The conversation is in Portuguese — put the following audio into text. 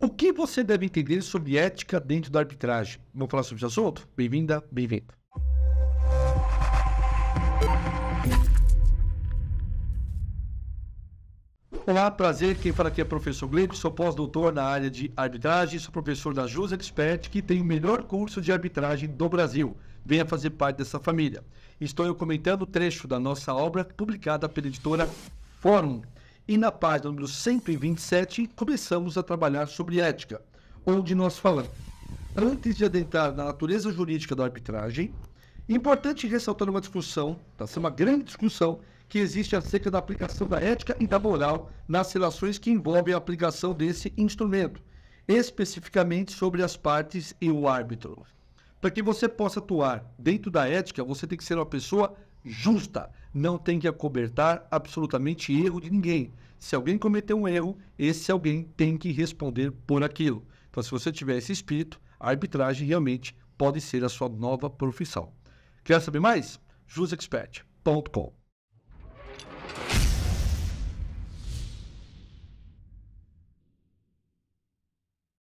O que você deve entender sobre ética dentro da arbitragem? Vamos falar sobre esse assunto? Bem-vinda, bem-vindo. Olá, prazer. Quem fala aqui é o professor Glebe, sou pós-doutor na área de arbitragem, sou professor da Jus Expert, que tem o melhor curso de arbitragem do Brasil. Venha fazer parte dessa família. Estou eu comentando o trecho da nossa obra publicada pela editora Fórum, e na página número 127, começamos a trabalhar sobre ética, onde nós falamos, antes de adentrar na natureza jurídica da arbitragem, importante ressaltar uma discussão, tá? Essa é uma grande discussão que existe acerca da aplicação da ética e da moral nas relações que envolvem a aplicação desse instrumento, especificamente sobre as partes e o árbitro. Para que você possa atuar dentro da ética, você tem que ser uma pessoa justa. Não tem que acobertar absolutamente erro de ninguém. Se alguém cometeu um erro, esse alguém tem que responder por aquilo. Então, se você tiver esse espírito, a arbitragem realmente pode ser a sua nova profissão. Quer saber mais? jusexpert.com